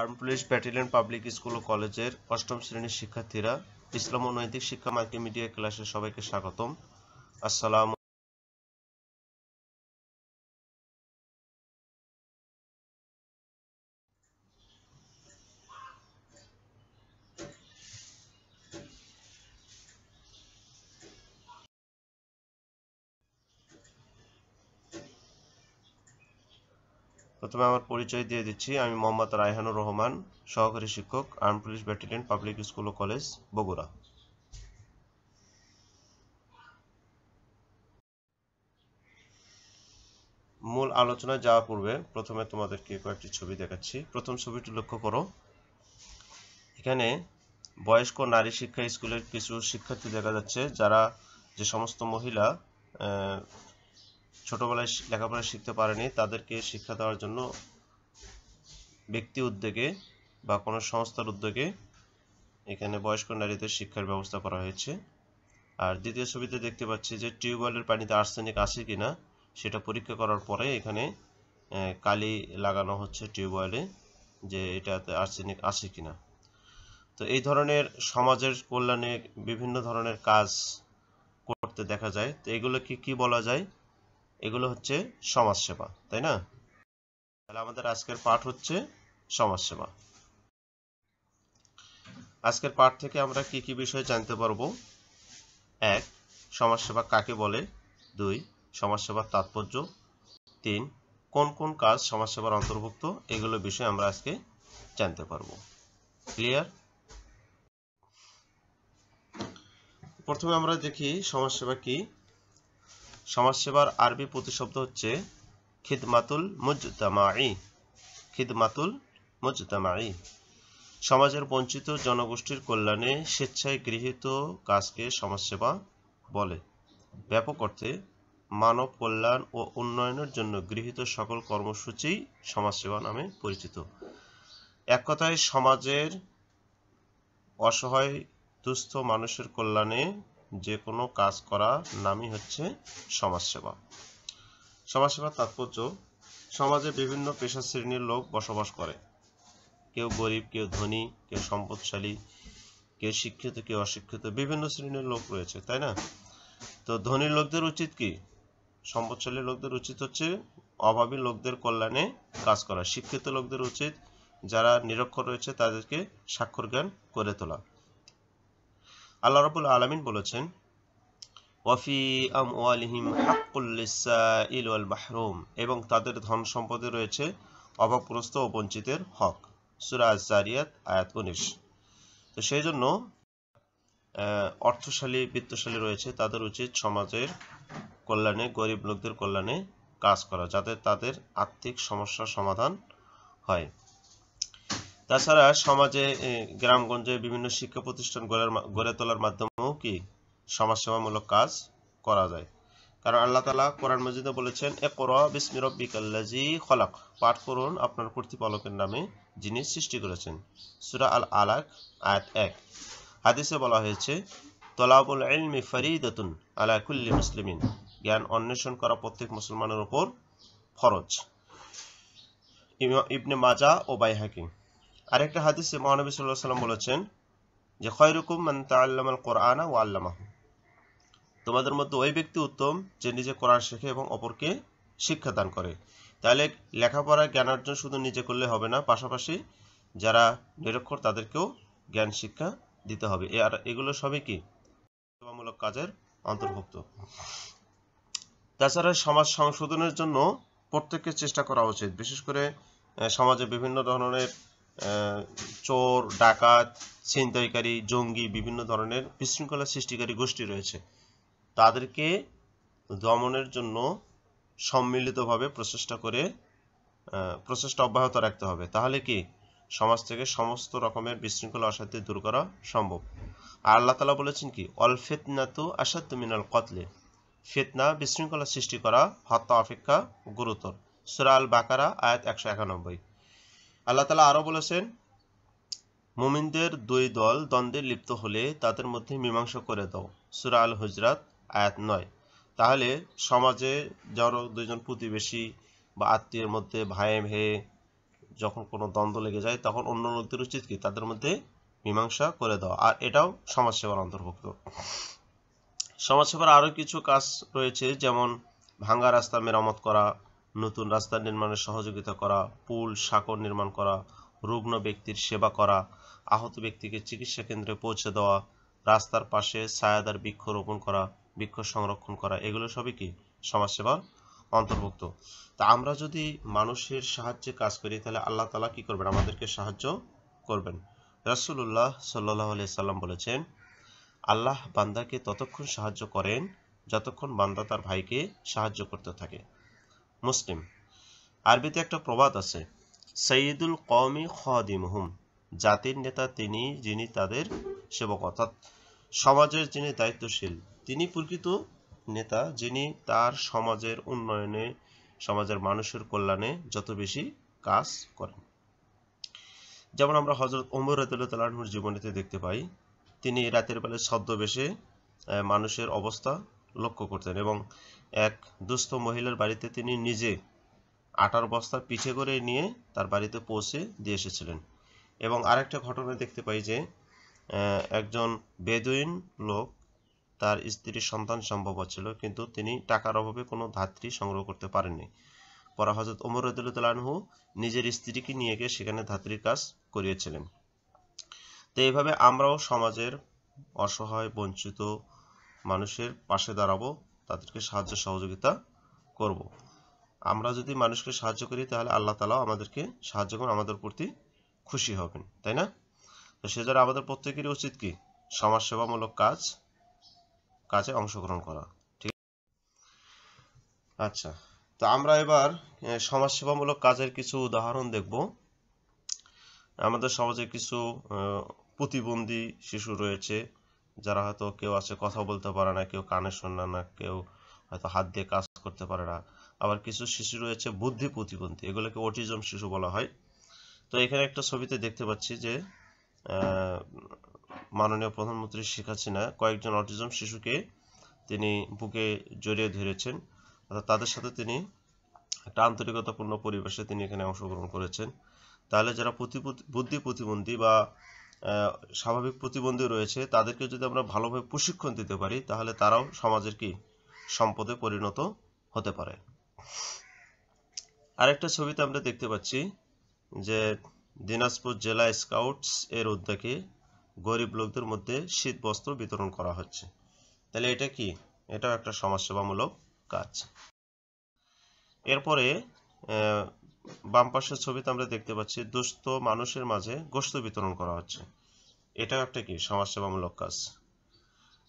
Arm police battalion public school ও কলেজের অষ্টম শ্রেণীর শিক্ষার্থীরা ইসলাম ও নৈতিক শিক্ষা মাল্টিমিডিয়া ক্লাসে সবাইকে স্বাগতম আসসালাম প্রথমে আমার পরিচয় দিয়ে দিচ্ছি আমি মোহাম্মদ রায়হানুর রহমান সহকারী শিক্ষক arm police battalion public school ও কলেজ বগুড়া মূল আলোচনায় যাওয়ার পূর্বে প্রথমে তোমাদেরকে কয়েকটি ছবি দেখাচ্ছি প্রথম ছবিটি লক্ষ্য করো এখানে বয়স্ক নারী শিক্ষা স্কুলের কিছু শিক্ষার্থী দেখা যাচ্ছে যারা যে সমস্ত মহিলা ছোটবেলায় লেখাপড়া শিখতে পারেনি তাদেরকে শিক্ষা দেওয়ার জন্য ব্যক্তি উদ্যোগে বা কোনো সংস্থার উদ্যোগে এখানে বয়স্ক নারীদের শিক্ষার ব্যবস্থা করা হয়েছে আর দ্বিতীয় ছবিতে দেখতে পাচ্ছি যে টিউবওয়েলের পানিতে আর্সেনিক আছে কি না সেটা পরীক্ষা করার পরে এখানে কালি লাগানো হচ্ছে টিউবওয়েলে যে এটাতে আর্সেনিক আছে কি না তো এই ধরনের সমাজের কল্যাণে বিভিন্ন ধরনের কাজ করতে দেখা যায় তো এগুলোকে কি বলা যায় এগুলো হচ্ছে সমাজসেবা তাই না তাহলে আমাদের আজকের পাঠ হচ্ছে সমাজসেবা আজকের পাঠ থেকে আমরা কি কি বিষয় জানতে পারবো এক সমাজসেবা কাকে বলে দুই সমাজসেবার তাৎপর্য তিন কোন কোন কাজ সমাজসেবার অন্তর্ভুক্ত এগুলো বিষয়ে আমরা আজকে জানতে পারবো ক্লিয়ার প্রথমে আমরা দেখি সমাজসেবা কি সমাজসেবার আরবি প্রতিশব্দ হচ্ছে খিদমাতুল মুজতামাই খিদমাতুল মুজতামাই সমাজের বঞ্চিত জনগোষ্ঠীর কল্যাণে স্বেচ্ছায় গৃহীত কাজকে সমাজসেবা বলে ব্যাপক অর্থে মানব কল্যাণ ও উন্নয়নের জন্য গৃহীত সকল কর্মসূচি সমাজসেবা নামে পরিচিত এক কথায় সমাজের অসহায় দুস্থ মানুষের কল্যাণে যে কোনো কাজ করা নামই হচ্ছে সমাজসেবা সমাজসেবার তাৎপর্য সমাজে বিভিন্ন পেশা শ্রেণীর লোক বসবাস করে কেউ গরিব কেউ ধনী কেউ সম্পদশালী কেউ শিক্ষিত কেউ অশিক্ষিত বিভিন্ন শ্রেণীর লোক রয়েছে তাই না তো ধনী লোকদের উচিত কি সম্পদশালী লোকদের উচিত হচ্ছে অভাবী লোকদের কল্যাণে কাজ করা শিক্ষিত লোকদের উচিত যারা নিরক্ষর রয়েছে তাদেরকে স্বাক্ষর জ্ঞান করে তোলা আল্লাহ রবুল আলমিন বলেছেন ওয়াফি আম ওয়ালিহিম ইল ওয়াল মাহরুম এবং তাদের ধন সম্পদে রয়েছে অভাবগ্রস্ত ও বঞ্চিতের হক সুরাজ জারিয়াত আয়াত উনিশ তো সেই জন্য অর্থশালী বিত্তশালী রয়েছে তাদের উচিত সমাজের কল্যাণে গরিব লোকদের কল্যাণে কাজ করা যাতে তাদের আর্থিক সমস্যার সমাধান হয় তাছাড়া সমাজে গ্রামগঞ্জে বিভিন্ন শিক্ষা প্রতিষ্ঠান গড়ে তোলার মাধ্যমেও কি সমাজসেবামূলক কাজ করা যায় কারণ আল্লাহ তালা কোরআন মজিদে বলেছেন এ কর বিসমির বিকাল্লাজি খলাক পাঠ করুন আপনার প্রতিপালকের নামে যিনি সৃষ্টি করেছেন সুরা আল আলাক আয়াত এক হাদিসে বলা হয়েছে তলাবুল ইলমি ফরিদতুন আলাকুল্লি মুসলিমিন জ্ঞান অন্বেষণ করা প্রত্যেক মুসলমানের ওপর ফরজ ইবনে মাজা ও বাইহাকিম আরেকটা হাদিস মহানবী সাল্লাহ সাল্লাম বলেছেন যে তা মান আল কোরআনা ও আল্লামাহ তোমাদের মধ্যে ওই ব্যক্তি উত্তম যে নিজে কোরআন শেখে এবং অপরকে শিক্ষাদান করে তাহলে লেখাপড়ার জ্ঞান অর্জন শুধু নিজে করলে হবে না পাশাপাশি যারা নিরক্ষর তাদেরকেও জ্ঞান শিক্ষা দিতে হবে আর এগুলো সবই কি সেবামূলক কাজের অন্তর্ভুক্ত তাছাড়া সমাজ সংশোধনের জন্য প্রত্যেকের চেষ্টা করা উচিত বিশেষ করে সমাজে বিভিন্ন ধরনের চোর ডাকাত ছিনতাইকারী জঙ্গি বিভিন্ন ধরনের বিশৃঙ্খলা সৃষ্টিকারী গোষ্ঠী রয়েছে তাদেরকে দমনের জন্য সম্মিলিতভাবে প্রচেষ্টা করে প্রচেষ্টা অব্যাহত রাখতে হবে তাহলে কি সমাজ থেকে সমস্ত রকমের বিশৃঙ্খলা অসাধ্য দূর করা সম্ভব আর আল্লাহ তালা বলেছেন কি অল তো আসাধ্য মিনাল কতলে ফেতনা বিশৃঙ্খলা সৃষ্টি করা হত্যা অপেক্ষা গুরুতর সুরাল বাকারা আয়াত একশো একানব্বই আল্লাহ তালা আরও বলেছেন মুমিনদের দুই দল দ্বন্দ্বে লিপ্ত হলে তাদের মধ্যে মীমাংসা করে দাও সুরা আল হুজরাত আয়াত নয় তাহলে সমাজে যারা দুইজন প্রতিবেশী বা আত্মীয়ের মধ্যে ভাই ভেয়ে যখন কোনো দ্বন্দ্ব লেগে যায় তখন অন্য লোকদের উচিত কি তাদের মধ্যে মীমাংসা করে দেওয়া আর এটাও সমাজসেবার অন্তর্ভুক্ত সমাজসেবার আরও কিছু কাজ রয়েছে যেমন ভাঙ্গা রাস্তা মেরামত করা নতুন রাস্তা নির্মাণে সহযোগিতা করা পুল সাঁকর নির্মাণ করা রুগ্ন ব্যক্তির সেবা করা আহত ব্যক্তিকে চিকিৎসা কেন্দ্রে পৌঁছে দেওয়া রাস্তার পাশে ছায়াদার বৃক্ষ রোপণ করা বৃক্ষ সংরক্ষণ করা এগুলো সবই কি সমাজসেবার অন্তর্ভুক্ত তা আমরা যদি মানুষের সাহায্যে কাজ করি তাহলে আল্লাহ তালা কি করবেন আমাদেরকে সাহায্য করবেন রাসুল্লাহ সাল্লাহ সাল্লাম বলেছেন আল্লাহ বান্দাকে ততক্ষণ সাহায্য করেন যতক্ষণ বান্দা তার ভাইকে সাহায্য করতে থাকে মুসলিম আরবিতে একটা প্রবাদ আছে সঈদুল কমি খদিমহুম জাতির নেতা তিনি যিনি তাদের সেবক অর্থাৎ সমাজের যিনি দায়িত্বশীল তিনি প্রকৃত নেতা যিনি তার সমাজের উন্নয়নে সমাজের মানুষের কল্যাণে যত বেশি কাজ করেন যেমন আমরা হজরত ওমর রতুল্লাহ জীবনীতে দেখতে পাই তিনি রাতের বেলায় ছদ্মবেশে মানুষের অবস্থা লক্ষ্য করতেন এবং এক দুস্থ মহিলার বাড়িতে তিনি নিজে আটার বস্তা পিঠে করে নিয়ে তার বাড়িতে পৌঁছে দিয়ে এসেছিলেন এবং আরেকটা ঘটনা দেখতে পাই যে একজন বেদুইন লোক তার স্ত্রীর সন্তান সম্ভব ছিল কিন্তু তিনি টাকার অভাবে কোনো ধাত্রী সংগ্রহ করতে পারেননি পরা হজরত ওমর রদুল্লাহু নিজের স্ত্রীকে নিয়ে গিয়ে সেখানে ধাত্রীর কাজ করিয়েছিলেন তো এইভাবে আমরাও সমাজের অসহায় বঞ্চিত মানুষের পাশে দাঁড়াবো তাদেরকে সাহায্য সহযোগিতা করব। আমরা যদি মানুষকে সাহায্য করি তাহলে আল্লাহ তালাও আমাদেরকে সাহায্য করুন আমাদের প্রতি খুশি হবেন তাই না তো সেজন্য আমাদের প্রত্যেকেরই উচিত কি সমাজসেবামূলক কাজ কাজে অংশগ্রহণ করা ঠিক আচ্ছা তো আমরা এবার সমাজসেবামূলক কাজের কিছু উদাহরণ দেখব আমাদের সমাজে কিছু প্রতিবন্ধী শিশু রয়েছে যারা হয়তো কেউ আছে কথা বলতে পারে না কেউ কানে শোনে না কেউ হয়তো হাত দিয়ে কাজ করতে পারে না আবার কিছু শিশু রয়েছে বুদ্ধি প্রতিবন্ধী এগুলোকে অটিজম শিশু বলা হয় তো এখানে একটা ছবিতে দেখতে পাচ্ছি যে মাননীয় প্রধানমন্ত্রী শেখ হাসিনা কয়েকজন অটিজম শিশুকে তিনি বুকে জড়িয়ে ধরেছেন অর্থাৎ তাদের সাথে তিনি একটা আন্তরিকতাপূর্ণ পরিবেশে তিনি এখানে অংশগ্রহণ করেছেন তাহলে যারা বুদ্ধি প্রতিবন্ধী বা স্বাভাবিক প্রতিবন্ধী রয়েছে তাদেরকে যদি আমরা ভালোভাবে প্রশিক্ষণ দিতে পারি তাহলে তারাও সমাজের কি সম্পদে পরিণত হতে পারে আরেকটা ছবিতে আমরা দেখতে পাচ্ছি যে দিনাজপুর জেলা স্কাউটস এর উদ্যোগে গরিব লোকদের মধ্যে শীত বস্ত্র বিতরণ করা হচ্ছে তাহলে এটা কি এটাও একটা সমাজসেবামূলক কাজ এরপরে বাম পাশের ছবিতে আমরা দেখতে পাচ্ছি দুস্থ মানুষের মাঝে গোস্ত বিতরণ করা হচ্ছে এটাও একটা কি সমাজসেবামূলক কাজ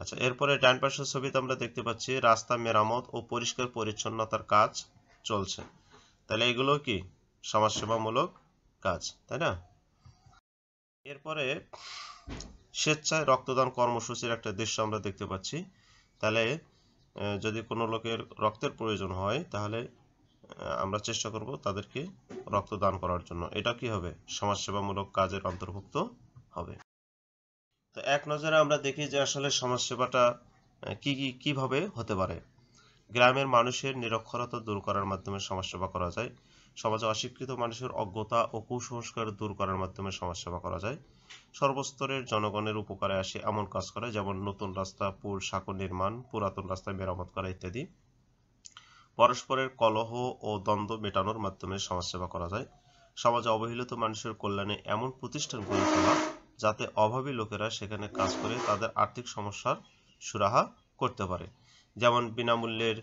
আচ্ছা এরপরে ডান পাশের ছবিতে আমরা দেখতে পাচ্ছি রাস্তা মেরামত ও পরিষ্কার পরিচ্ছন্নতার কাজ চলছে তাহলে এগুলো কি সমাজসেবামূলক কাজ তাই না এরপরে স্বেচ্ছায় রক্তদান কর্মসূচির একটা দৃশ্য আমরা দেখতে পাচ্ছি তাহলে যদি কোনো লোকের রক্তের প্রয়োজন হয় তাহলে আমরা চেষ্টা করব তাদেরকে রক্ত দান করার জন্য এটা কি হবে সমাজসেবামূলক কাজের অন্তর্ভুক্ত হবে তো এক নজরে আমরা দেখি যে আসলে সমাজসেবাটা কি কি কিভাবে হতে পারে গ্রামের মানুষের নিরক্ষরতা দূর করার মাধ্যমে সমাজসেবা করা যায় সমাজে অশিক্ষিত মানুষের অজ্ঞতা ও কুসংস্কার দূর করার মাধ্যমে সমাজসেবা করা যায় সর্বস্তরের জনগণের উপকারে আসে এমন কাজ করে যেমন নতুন রাস্তা পুল সাঁকো নির্মাণ পুরাতন রাস্তা মেরামত করা ইত্যাদি পরস্পরের কলহ ও দ্বন্দ্ব মেটানোর মাধ্যমে সমাজসেবা করা যায় সমাজে অবহেলিত মানুষের কল্যাণে এমন প্রতিষ্ঠান গড়ে তোলা যাতে অভাবী লোকেরা সেখানে কাজ করে তাদের আর্থিক সমস্যার সুরাহা করতে পারে যেমন বিনামূল্যের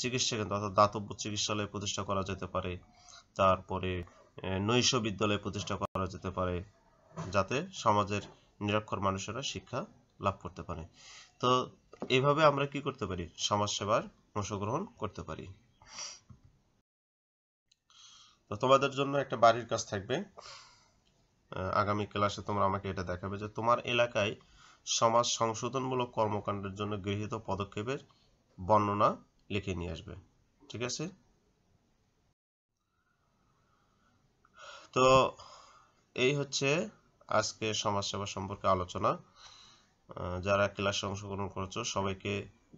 চিকিৎসা কেন্দ্র অর্থাৎ দাতব্য চিকিৎসালয় প্রতিষ্ঠা করা যেতে পারে তারপরে নৈশ বিদ্যালয় প্রতিষ্ঠা করা যেতে পারে যাতে সমাজের নিরক্ষর মানুষেরা শিক্ষা লাভ করতে পারে তো এইভাবে আমরা কি করতে পারি সমাজসেবার অংশগ্রহণ করতে পারি তো তোমাদের জন্য একটা বাড়ির কাজ থাকবে আগামী ক্লাসে তোমরা আমাকে এটা দেখাবে যে তোমার এলাকায় সমাজ সংশোধনমূলক কর্মকাণ্ডের জন্য গৃহীত পদক্ষেপের বর্ণনা লিখে নিয়ে আসবে ঠিক আছে তো এই হচ্ছে আজকে সমাজসেবা সম্পর্কে আলোচনা যারা ক্লাসে অংশগ্রহণ করেছো সবাইকে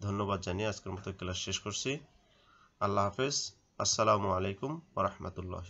ধন্যবাদ জানিয়ে আজকের মতো ক্লাস শেষ করছি আল্লাহ হাফেজ আসসালামু আলাইকুম ওরহমতুল্লাহ